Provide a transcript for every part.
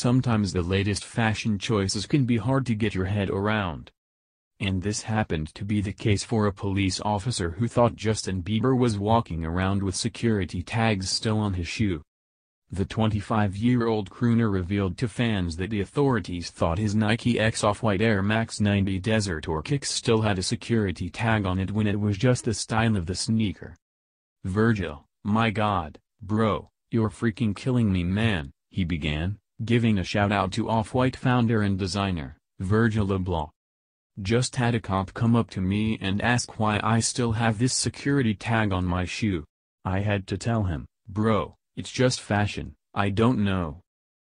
sometimes the latest fashion choices can be hard to get your head around. And this happened to be the case for a police officer who thought Justin Bieber was walking around with security tags still on his shoe. The 25-year-old crooner revealed to fans that the authorities thought his Nike X Off-White Air Max 90 Desert or Kicks still had a security tag on it when it was just the style of the sneaker. Virgil, my god, bro, you're freaking killing me man, he began, giving a shout out to Off-White founder and designer, Virgil Abloh. Just had a cop come up to me and ask why I still have this security tag on my shoe. I had to tell him, bro, it's just fashion, I don't know.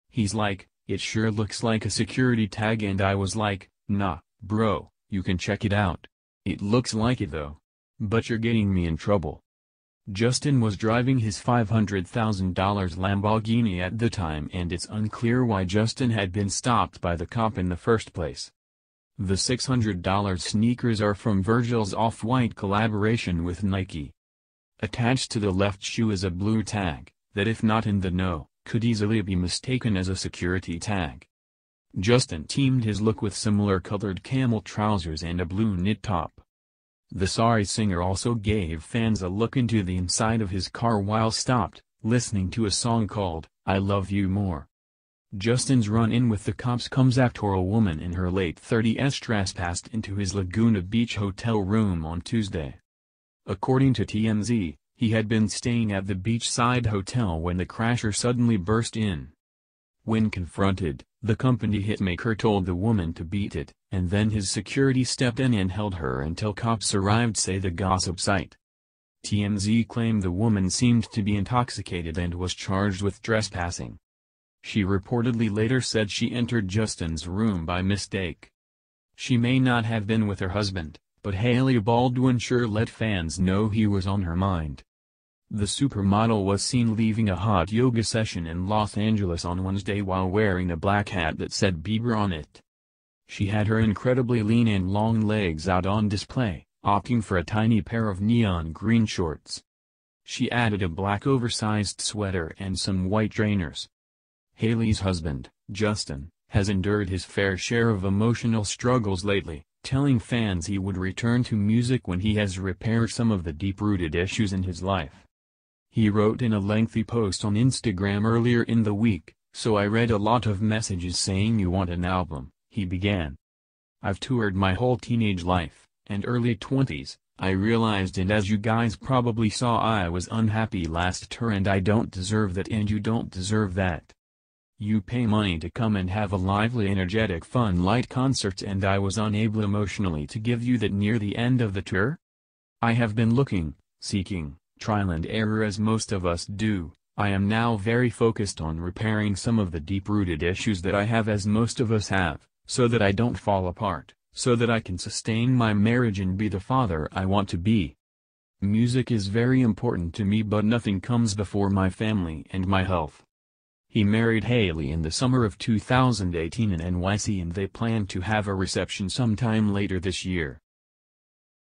He's like, it sure looks like a security tag and I was like, nah, bro, you can check it out. It looks like it though. But you're getting me in trouble. Justin was driving his $500,000 Lamborghini at the time and it's unclear why Justin had been stopped by the cop in the first place. The $600 sneakers are from Virgil's off-white collaboration with Nike. Attached to the left shoe is a blue tag, that if not in the know, could easily be mistaken as a security tag. Justin teamed his look with similar colored camel trousers and a blue knit top. The sorry singer also gave fans a look into the inside of his car while stopped, listening to a song called, I Love You More. Justin's run-in with the cops comes after a woman in her late 30s trespassed into his Laguna Beach hotel room on Tuesday. According to TMZ, he had been staying at the beachside hotel when the crasher suddenly burst in. When confronted, the company hitmaker told the woman to beat it, and then his security stepped in and held her until cops arrived say the gossip site. TMZ claimed the woman seemed to be intoxicated and was charged with trespassing. She reportedly later said she entered Justin's room by mistake. She may not have been with her husband, but Haley Baldwin sure let fans know he was on her mind. The supermodel was seen leaving a hot yoga session in Los Angeles on Wednesday while wearing a black hat that said Bieber on it. She had her incredibly lean and long legs out on display, opting for a tiny pair of neon green shorts. She added a black oversized sweater and some white trainers. Haley's husband, Justin, has endured his fair share of emotional struggles lately, telling fans he would return to music when he has repaired some of the deep-rooted issues in his life. He wrote in a lengthy post on Instagram earlier in the week, so I read a lot of messages saying you want an album, he began. I've toured my whole teenage life, and early 20s, I realized and as you guys probably saw I was unhappy last tour and I don't deserve that and you don't deserve that. You pay money to come and have a lively energetic fun light concert and I was unable emotionally to give you that near the end of the tour? I have been looking, seeking, trial and error as most of us do, I am now very focused on repairing some of the deep-rooted issues that I have as most of us have so that I don't fall apart, so that I can sustain my marriage and be the father I want to be. Music is very important to me but nothing comes before my family and my health. He married Haley in the summer of 2018 in NYC and they plan to have a reception sometime later this year.